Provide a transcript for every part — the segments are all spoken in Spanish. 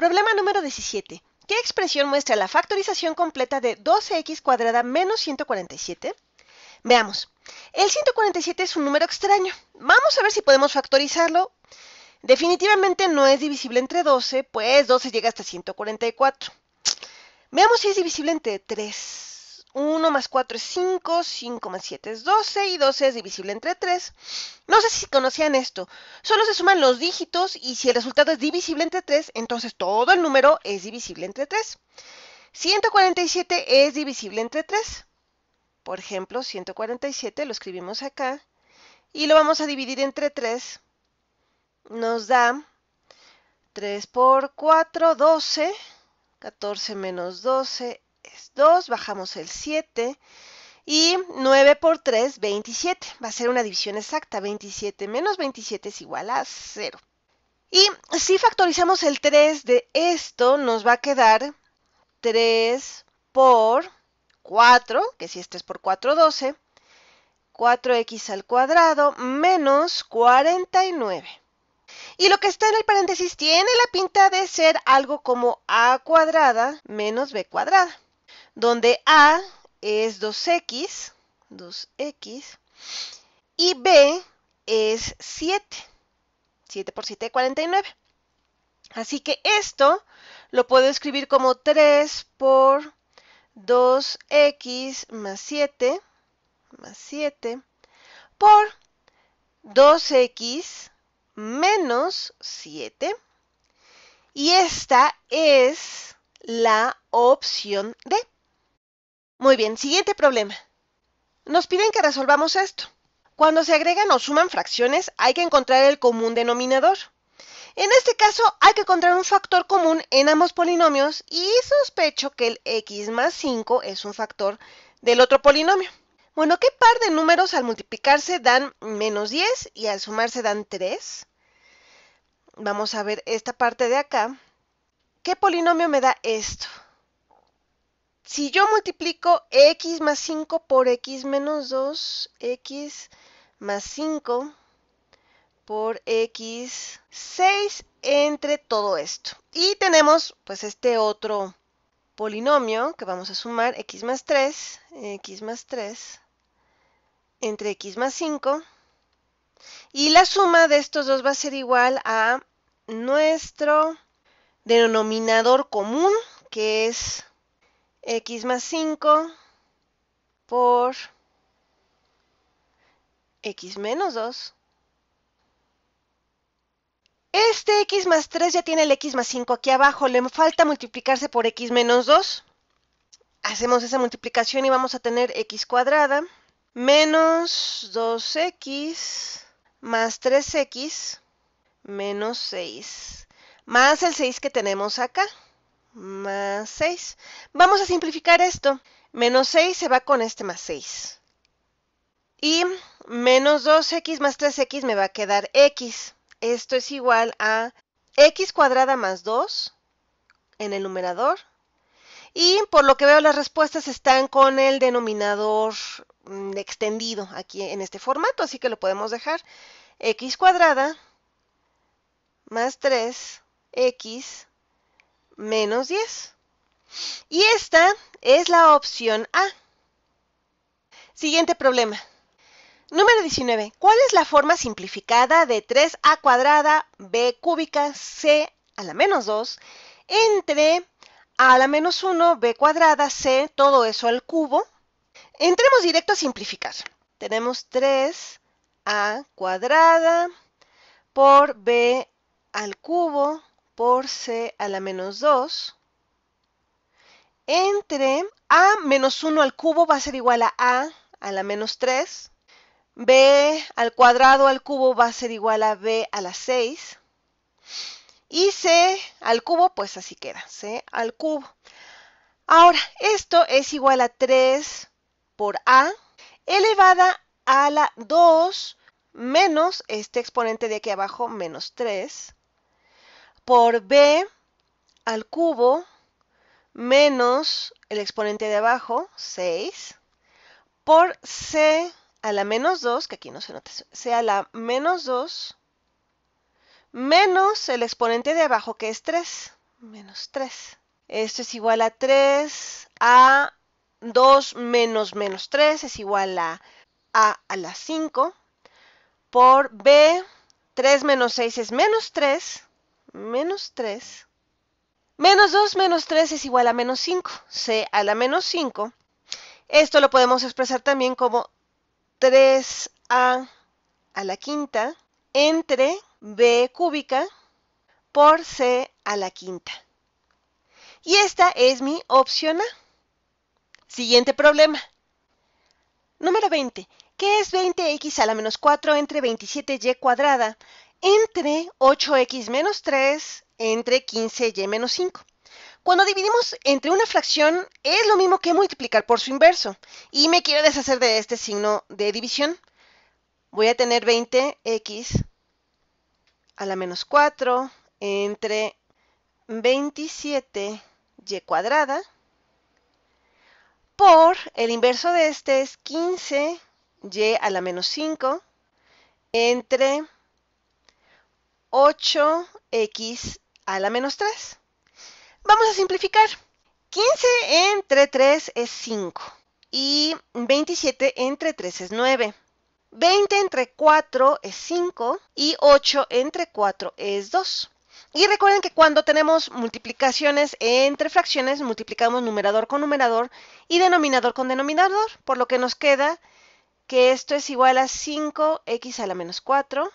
Problema número 17. ¿Qué expresión muestra la factorización completa de 12x cuadrada menos 147? Veamos. El 147 es un número extraño. Vamos a ver si podemos factorizarlo. Definitivamente no es divisible entre 12, pues 12 llega hasta 144. Veamos si es divisible entre 3. 1 más 4 es 5, 5 más 7 es 12 y 12 es divisible entre 3. No sé si conocían esto, solo se suman los dígitos y si el resultado es divisible entre 3, entonces todo el número es divisible entre 3. 147 es divisible entre 3. Por ejemplo, 147 lo escribimos acá y lo vamos a dividir entre 3. Nos da 3 por 4, 12. 14 menos 12 es 2, bajamos el 7 y 9 por 3, 27. Va a ser una división exacta, 27 menos 27 es igual a 0. Y si factorizamos el 3 de esto, nos va a quedar 3 por 4, que si este es 3 por 4, 12, 4x al cuadrado menos 49. Y lo que está en el paréntesis tiene la pinta de ser algo como a cuadrada menos b cuadrada donde A es 2x, 2x, y B es 7. 7 por 7 es 49. Así que esto lo puedo escribir como 3 por 2x más 7, más 7, por 2x menos 7. Y esta es la opción D. Muy bien, siguiente problema. Nos piden que resolvamos esto. Cuando se agregan o suman fracciones, hay que encontrar el común denominador. En este caso, hay que encontrar un factor común en ambos polinomios y sospecho que el x más 5 es un factor del otro polinomio. Bueno, ¿qué par de números al multiplicarse dan menos 10 y al sumarse dan 3? Vamos a ver esta parte de acá. ¿Qué polinomio me da esto? si yo multiplico x más 5 por x menos 2, x más 5 por x 6 entre todo esto. Y tenemos pues este otro polinomio que vamos a sumar, x más 3, x más 3, entre x más 5. Y la suma de estos dos va a ser igual a nuestro denominador común, que es x más 5 por x menos 2. Este x más 3 ya tiene el x más 5 aquí abajo, le falta multiplicarse por x menos 2. Hacemos esa multiplicación y vamos a tener x cuadrada menos 2x más 3x menos 6 más el 6 que tenemos acá más 6. Vamos a simplificar esto. Menos 6 se va con este más 6. Y menos 2x más 3x me va a quedar x. Esto es igual a x cuadrada más 2 en el numerador. Y por lo que veo las respuestas están con el denominador mm, extendido aquí en este formato, así que lo podemos dejar. x cuadrada más 3x menos 10. Y esta es la opción A. Siguiente problema. Número 19. ¿Cuál es la forma simplificada de 3a cuadrada, b cúbica, c a la menos 2, entre a la menos 1, b cuadrada, c, todo eso al cubo? Entremos directo a simplificar. Tenemos 3a cuadrada por b al cubo por c a la menos 2 entre a menos 1 al cubo va a ser igual a a a la menos 3, b al cuadrado al cubo va a ser igual a b a la 6 y c al cubo, pues así queda, c al cubo. Ahora, esto es igual a 3 por a elevada a la 2 menos este exponente de aquí abajo, menos 3, por b al cubo menos el exponente de abajo, 6, por c a la menos 2, que aquí no se nota, c a la menos 2, menos el exponente de abajo, que es 3, menos 3. Esto es igual a 3 a 2 menos menos 3, es igual a a a la 5, por b, 3 menos 6 es menos 3, menos 3. Menos 2 menos 3 es igual a menos 5. C a la menos 5. Esto lo podemos expresar también como 3A a la quinta entre B cúbica por C a la quinta. Y esta es mi opción A. Siguiente problema. Número 20. ¿Qué es 20x a la menos 4 entre 27y cuadrada? entre 8x menos 3 entre 15y menos 5. Cuando dividimos entre una fracción es lo mismo que multiplicar por su inverso. Y me quiero deshacer de este signo de división. Voy a tener 20x a la menos 4 entre 27y cuadrada por el inverso de este es 15y a la menos 5 entre 8x a la menos 3. Vamos a simplificar. 15 entre 3 es 5 y 27 entre 3 es 9. 20 entre 4 es 5 y 8 entre 4 es 2. Y recuerden que cuando tenemos multiplicaciones entre fracciones, multiplicamos numerador con numerador y denominador con denominador, por lo que nos queda que esto es igual a 5x a la menos 4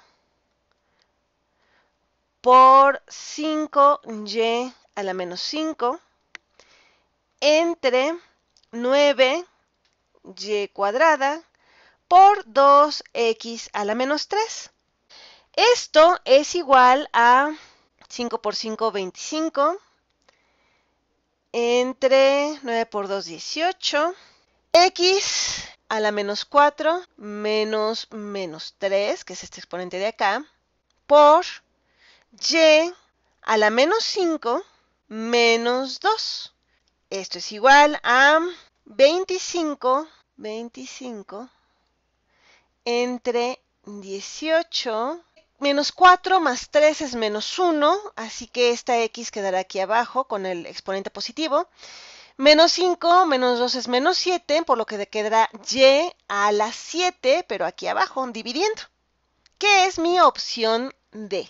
por 5y a la menos 5 entre 9y cuadrada por 2x a la menos 3. Esto es igual a 5 por 5, 25 entre 9 por 2, 18 x a la menos 4 menos menos 3, que es este exponente de acá, por y a la menos 5 menos 2. Esto es igual a 25, 25 entre 18 menos 4 más 3 es menos 1, así que esta x quedará aquí abajo con el exponente positivo. Menos 5 menos 2 es menos 7, por lo que quedará y a la 7, pero aquí abajo, dividiendo, ¿Qué es mi opción D